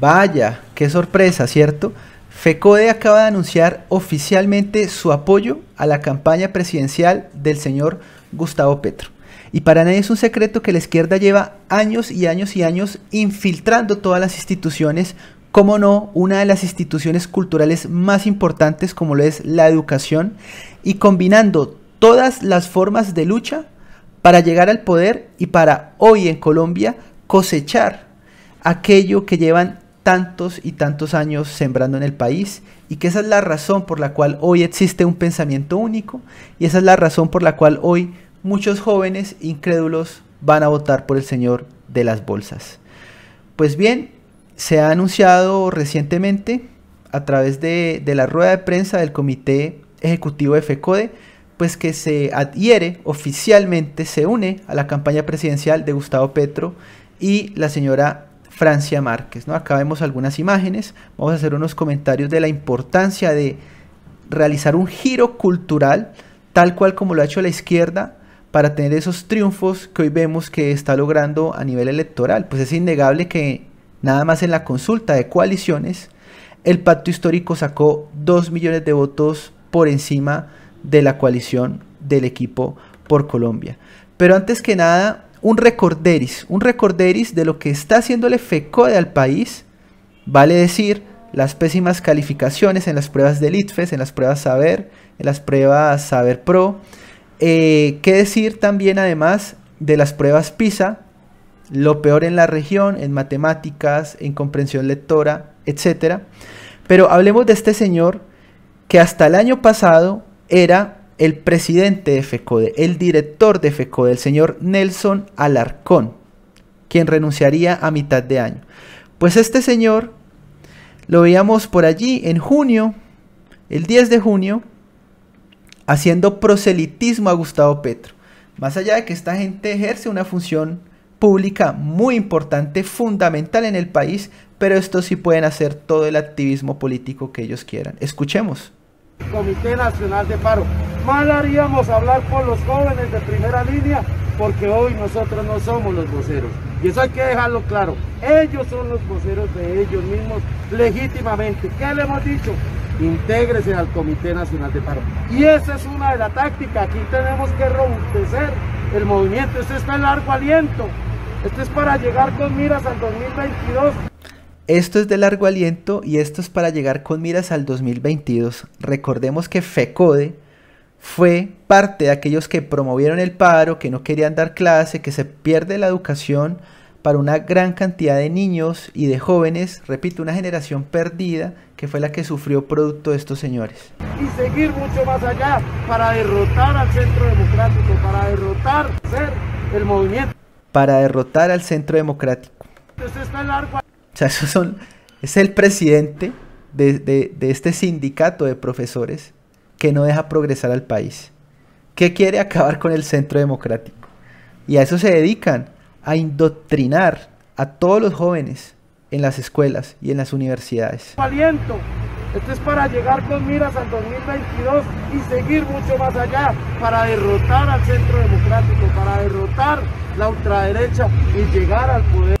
Vaya, qué sorpresa, ¿cierto? FECODE acaba de anunciar oficialmente su apoyo a la campaña presidencial del señor Gustavo Petro. Y para nadie es un secreto que la izquierda lleva años y años y años infiltrando todas las instituciones, como no una de las instituciones culturales más importantes como lo es la educación, y combinando todas las formas de lucha para llegar al poder y para hoy en Colombia cosechar aquello que llevan tantos y tantos años sembrando en el país y que esa es la razón por la cual hoy existe un pensamiento único y esa es la razón por la cual hoy muchos jóvenes incrédulos van a votar por el señor de las bolsas. Pues bien, se ha anunciado recientemente a través de, la rueda de prensa del Comité Ejecutivo de FECODE, pues que se adhiere oficialmente, se une a la campaña presidencial de Gustavo Petro y la señora Francia Márquez. ¿no? Acá vemos algunas imágenes, vamos a hacer unos comentarios de la importancia de realizar un giro cultural, tal cual como lo ha hecho la izquierda, para tener esos triunfos que hoy vemos que está logrando a nivel electoral. Pues es innegable que nada más en la consulta de coaliciones, el pacto histórico sacó 2 millones de votos por encima de la coalición del equipo por Colombia. Pero antes que nada, un recorderis, un recorderis de lo que está haciéndole FECODE al país, vale decir las pésimas calificaciones en las pruebas del ITFES, en las pruebas Saber, en las pruebas Saber Pro, eh, qué decir también además de las pruebas PISA, lo peor en la región, en matemáticas, en comprensión lectora, etc. Pero hablemos de este señor que hasta el año pasado era el presidente de FECODE, el director de FECODE, el señor Nelson Alarcón, quien renunciaría a mitad de año. Pues este señor lo veíamos por allí en junio, el 10 de junio, haciendo proselitismo a Gustavo Petro. Más allá de que esta gente ejerce una función pública muy importante, fundamental en el país, pero estos sí pueden hacer todo el activismo político que ellos quieran. Escuchemos. Comité Nacional de Paro. Mal haríamos hablar por los jóvenes de primera línea porque hoy nosotros no somos los voceros. Y eso hay que dejarlo claro. Ellos son los voceros de ellos mismos legítimamente. ¿Qué le hemos dicho? Intégrese al Comité Nacional de Paro. Y esa es una de las tácticas. Aquí tenemos que robustecer el movimiento. esto está en largo aliento. esto es para llegar con miras al 2022. Esto es de largo aliento y esto es para llegar con miras al 2022. Recordemos que FECODE fue parte de aquellos que promovieron el paro, que no querían dar clase, que se pierde la educación para una gran cantidad de niños y de jóvenes, repito, una generación perdida que fue la que sufrió producto de estos señores. Y seguir mucho más allá para derrotar al centro democrático, para derrotar el movimiento. Para derrotar al centro democrático. Esto está largo. O sea, son, es el presidente de, de, de este sindicato de profesores que no deja progresar al país, que quiere acabar con el centro democrático. Y a eso se dedican, a indoctrinar a todos los jóvenes en las escuelas y en las universidades. Aliento. Esto es para llegar con miras al 2022 y seguir mucho más allá, para derrotar al centro democrático, para derrotar la ultraderecha y llegar al poder.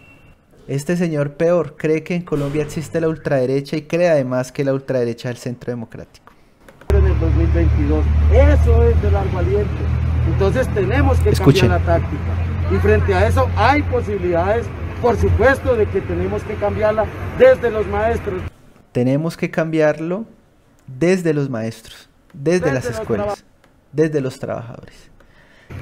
Este señor peor cree que en Colombia existe la ultraderecha y cree además que la ultraderecha es el centro democrático. En el 2022, eso es de largo aliento. Entonces tenemos que cambiar la táctica. Y frente a eso hay posibilidades, por supuesto, de que tenemos que cambiarla desde los maestros. Tenemos que cambiarlo desde los maestros, desde, las escuelas, desde los trabajadores.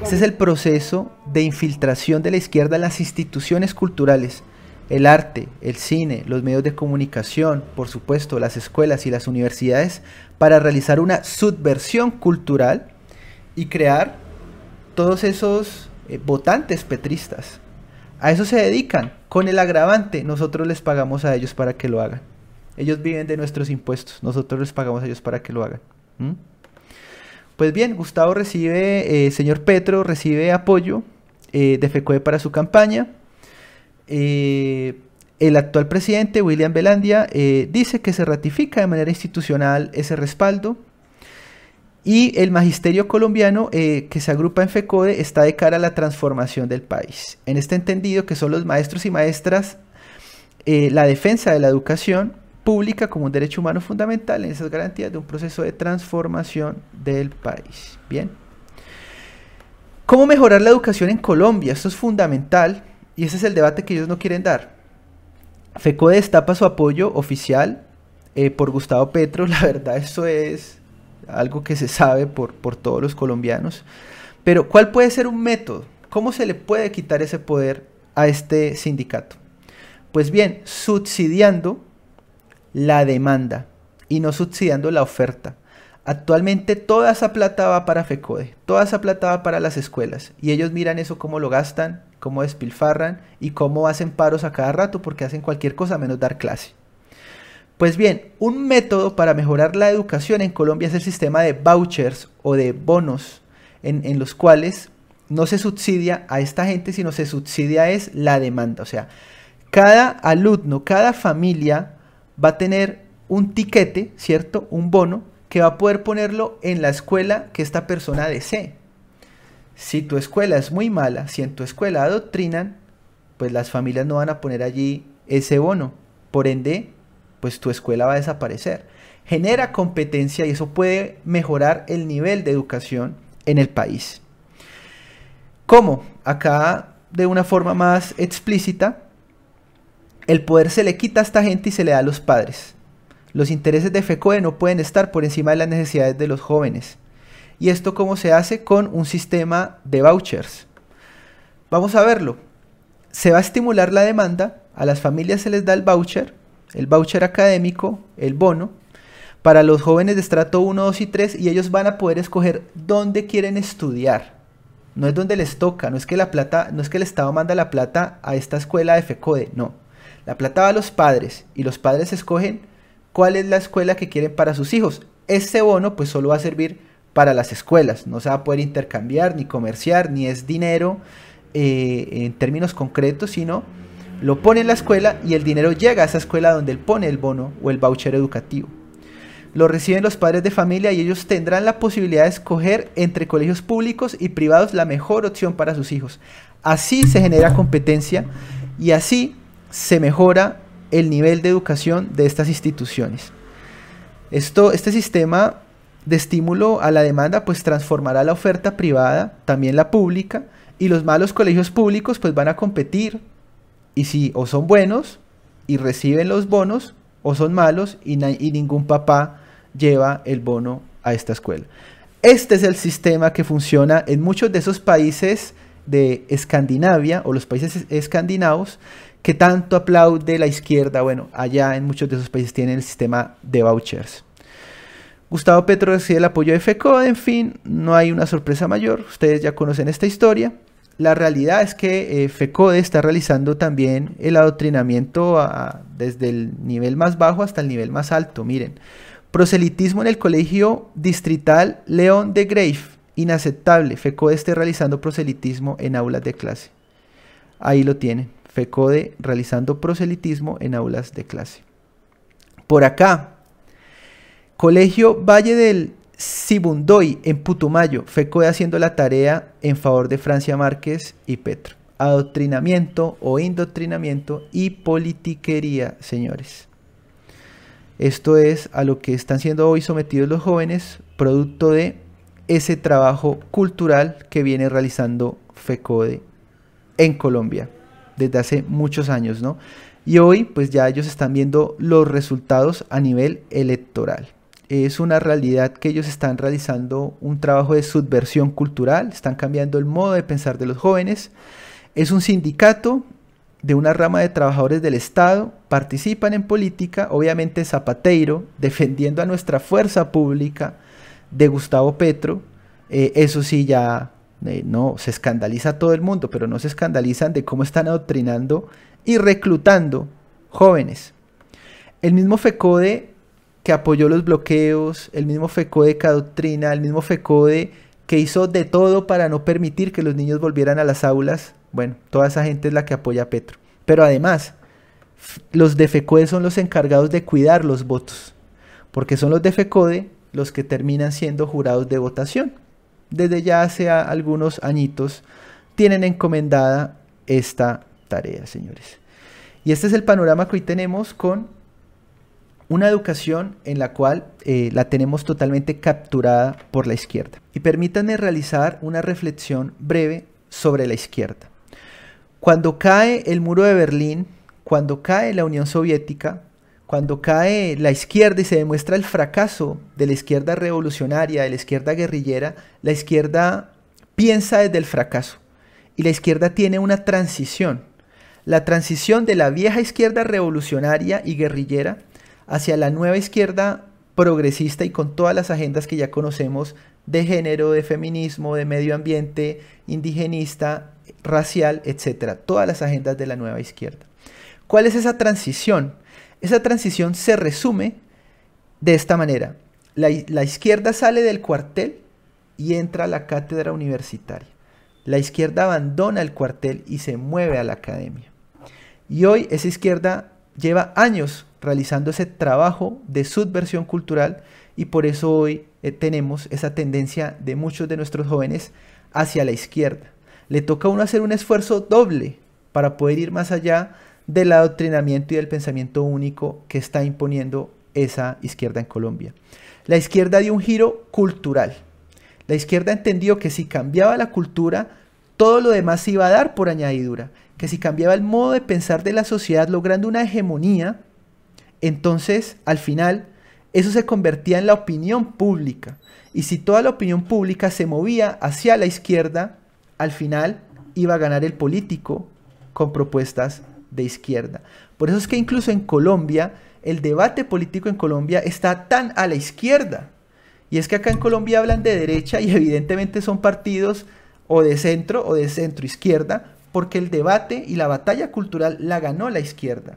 Ese es el proceso de infiltración de la izquierda en las instituciones culturales el arte, el cine, los medios de comunicación, por supuesto, las escuelas y las universidades, para realizar una subversión cultural y crear todos esos eh, votantes petristas. A eso se dedican, con el agravante, nosotros les pagamos a ellos para que lo hagan. Ellos viven de nuestros impuestos, nosotros les pagamos a ellos para que lo hagan. ¿Mm? Pues bien, Gustavo recibe, eh, señor Petro recibe apoyo eh, de FECUE para su campaña. Eh, el actual presidente, William Belandia, eh, dice que se ratifica de manera institucional ese respaldo y el magisterio colombiano eh, que se agrupa en FECODE está de cara a la transformación del país. En este entendido que son los maestros y maestras la defensa de la educación pública como un derecho humano fundamental en esas garantías de un proceso de transformación del país. Bien. ¿Cómo mejorar la educación en Colombia? Esto es fundamental y ese es el debate que ellos no quieren dar. FECODE destapa su apoyo oficial eh, por Gustavo Petro. La verdad, eso es algo que se sabe por, por todos los colombianos. Pero, ¿cuál puede ser un método? ¿Cómo se le puede quitar ese poder a este sindicato? Pues bien, subsidiando la demanda y no subsidiando la oferta. Actualmente toda esa plata va para FECODE, toda esa plata va para las escuelas y ellos miran eso cómo lo gastan cómo despilfarran y cómo hacen paros a cada rato porque hacen cualquier cosa menos dar clase. Pues bien, un método para mejorar la educación en Colombia es el sistema de vouchers o de bonos en, los cuales no se subsidia a esta gente, sino se subsidia es la demanda. O sea, cada alumno, cada familia va a tener un tiquete, ¿cierto? Un bono que va a poder ponerlo en la escuela que esta persona desee. Si tu escuela es muy mala, si en tu escuela adoctrinan, pues las familias no van a poner allí ese bono. Por ende, pues tu escuela va a desaparecer. Genera competencia y eso puede mejorar el nivel de educación en el país. ¿Cómo? Acá de una forma más explícita, el poder se le quita a esta gente y se le da a los padres. Los intereses de FECOE e no pueden estar por encima de las necesidades de los jóvenes. ¿Y esto cómo se hace? Con un sistema de vouchers. Vamos a verlo. Se va a estimular la demanda, a las familias se les da el voucher, el voucher académico, el bono, para los jóvenes de estrato 1, 2 y 3 y ellos van a poder escoger dónde quieren estudiar. No es donde les toca, no es que la plata, no es que el Estado manda la plata a esta escuela de FECODE, no. La plata va a los padres y los padres escogen cuál es la escuela que quieren para sus hijos. Ese bono pues solo va a servir para las escuelas. No se va a poder intercambiar, ni comerciar, ni es dinero eh, en términos concretos, sino lo pone en la escuela y el dinero llega a esa escuela donde él pone el bono o el voucher educativo. Lo reciben los padres de familia y ellos tendrán la posibilidad de escoger entre colegios públicos y privados la mejor opción para sus hijos. Así se genera competencia y así se mejora el nivel de educación de estas instituciones. Esto, este sistema de estímulo a la demanda, pues transformará la oferta privada, también la pública, y los malos colegios públicos pues van a competir. Y si o son buenos y reciben los bonos, o son malos y, y ningún papá lleva el bono a esta escuela. Este es el sistema que funciona en muchos de esos países de Escandinavia o los países escandinavos que tanto aplaude la izquierda. Bueno, allá en muchos de esos países tienen el sistema de vouchers. Gustavo Petro recibe el apoyo de FECODE, en fin, no hay una sorpresa mayor, ustedes ya conocen esta historia. La realidad es que eh, FECODE está realizando también el adoctrinamiento desde el nivel más bajo hasta el nivel más alto. Miren, proselitismo en el colegio distrital León de Grave, inaceptable. FECODE esté realizando proselitismo en aulas de clase. Ahí lo tienen, FECODE realizando proselitismo en aulas de clase. Por acá, Colegio Valle del Sibundoy en Putumayo, FECODE haciendo la tarea en favor de Francia Márquez y Petro. Adoctrinamiento o indoctrinamiento y politiquería, señores. Esto es a lo que están siendo hoy sometidos los jóvenes, producto de ese trabajo cultural que viene realizando FECODE en Colombia desde hace muchos años, ¿no? Y hoy, pues ya ellos están viendo los resultados a nivel electoral es una realidad que ellos están realizando un trabajo de subversión cultural, están cambiando el modo de pensar de los jóvenes. Es un sindicato de una rama de trabajadores del Estado, participan en política, obviamente Zapateiro, defendiendo a nuestra fuerza pública de Gustavo Petro. Eh, eso sí, ya eh, no se escandaliza a todo el mundo, pero no se escandalizan de cómo están adoctrinando y reclutando jóvenes. El mismo FECODE que apoyó los bloqueos, el mismo FECODE que el mismo FECODE que hizo de todo para no permitir que los niños volvieran a las aulas. Bueno, toda esa gente es la que apoya a Petro. Pero además, los de FECODE son los encargados de cuidar los votos, porque son los de FECODE los que terminan siendo jurados de votación. Desde ya hace algunos añitos tienen encomendada esta tarea, señores. Y este es el panorama que hoy tenemos con una educación en la cual eh, la tenemos totalmente capturada por la izquierda. Y permítanme realizar una reflexión breve sobre la izquierda. Cuando cae el muro de Berlín, cuando cae la Unión Soviética, cuando cae la izquierda y se demuestra el fracaso de la izquierda revolucionaria, de la izquierda guerrillera, la izquierda piensa desde el fracaso. Y la izquierda tiene una transición. La transición de la vieja izquierda revolucionaria y guerrillera hacia la nueva izquierda progresista y con todas las agendas que ya conocemos de género, de feminismo, de medio ambiente, indigenista, racial, etcétera, todas las agendas de la nueva izquierda. ¿Cuál es esa transición? Esa transición se resume de esta manera. La, la, izquierda sale del cuartel y entra a la cátedra universitaria. La izquierda abandona el cuartel y se mueve a la academia. Y hoy esa izquierda lleva años realizando ese trabajo de subversión cultural y por eso hoy eh, tenemos esa tendencia de muchos de nuestros jóvenes hacia la izquierda. Le toca a uno hacer un esfuerzo doble para poder ir más allá del adoctrinamiento y del pensamiento único que está imponiendo esa izquierda en Colombia. La izquierda dio un giro cultural. La izquierda entendió que si cambiaba la cultura, todo lo demás se iba a dar por añadidura que si cambiaba el modo de pensar de la sociedad logrando una hegemonía, entonces al final eso se convertía en la opinión pública. Y si toda la opinión pública se movía hacia la izquierda, al final iba a ganar el político con propuestas de izquierda. Por eso es que incluso en Colombia, el debate político en Colombia está tan a la izquierda. Y es que acá en Colombia hablan de derecha y evidentemente son partidos o de centro o de centro izquierda, porque el debate y la batalla cultural la ganó la izquierda.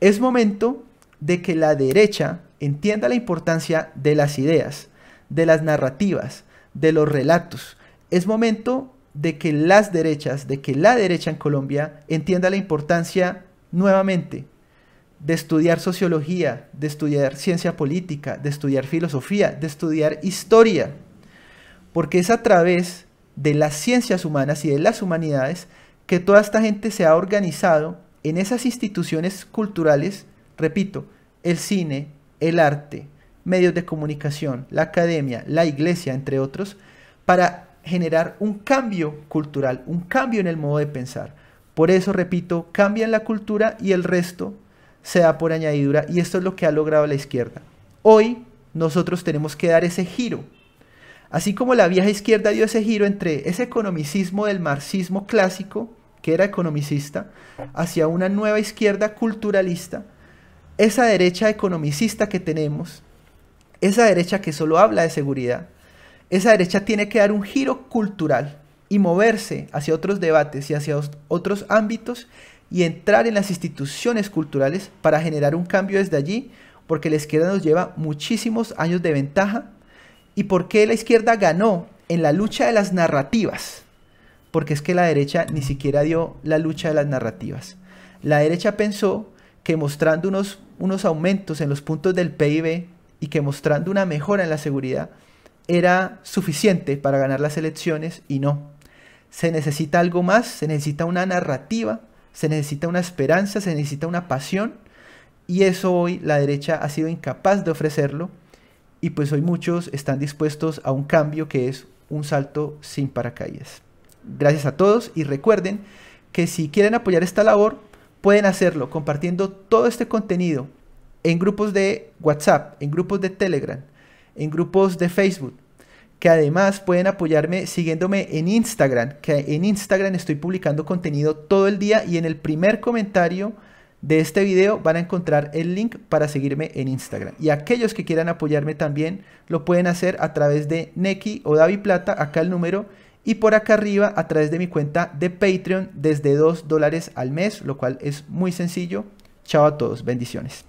Es momento de que la derecha entienda la importancia de las ideas, de las narrativas, de los relatos. Es momento de que las derechas, de que la derecha en Colombia entienda la importancia nuevamente de estudiar sociología, de estudiar ciencia política, de estudiar filosofía, de estudiar historia, porque es a través de las ciencias humanas y de las humanidades, que toda esta gente se ha organizado en esas instituciones culturales, repito, el cine, el arte, medios de comunicación, la academia, la iglesia, entre otros, para generar un cambio cultural, un cambio en el modo de pensar. Por eso, repito, cambian la cultura y el resto se da por añadidura y esto es lo que ha logrado la izquierda. Hoy nosotros tenemos que dar ese giro Así como la vieja izquierda dio ese giro entre ese economicismo del marxismo clásico, que era economicista, hacia una nueva izquierda culturalista, esa derecha economicista que tenemos, esa derecha que solo habla de seguridad, esa derecha tiene que dar un giro cultural y moverse hacia otros debates y hacia otros ámbitos y entrar en las instituciones culturales para generar un cambio desde allí, porque la izquierda nos lleva muchísimos años de ventaja ¿Y por qué la izquierda ganó en la lucha de las narrativas? Porque es que la derecha ni siquiera dio la lucha de las narrativas. La derecha pensó que mostrando unos, aumentos en los puntos del PIB y que mostrando una mejora en la seguridad era suficiente para ganar las elecciones y no. Se necesita algo más, se necesita una narrativa, se necesita una esperanza, se necesita una pasión y eso hoy la derecha ha sido incapaz de ofrecerlo y pues hoy muchos están dispuestos a un cambio que es un salto sin paracaídas. Gracias a todos y recuerden que si quieren apoyar esta labor, pueden hacerlo compartiendo todo este contenido en grupos de WhatsApp, en grupos de Telegram, en grupos de Facebook, que además pueden apoyarme siguiéndome en Instagram, que en Instagram estoy publicando contenido todo el día y en el primer comentario de este video van a encontrar el link para seguirme en Instagram. Y aquellos que quieran apoyarme también lo pueden hacer a través de Neki o Davi Plata, acá el número. Y por acá arriba a través de mi cuenta de Patreon desde 2 dólares al mes, lo cual es muy sencillo. Chao a todos, bendiciones.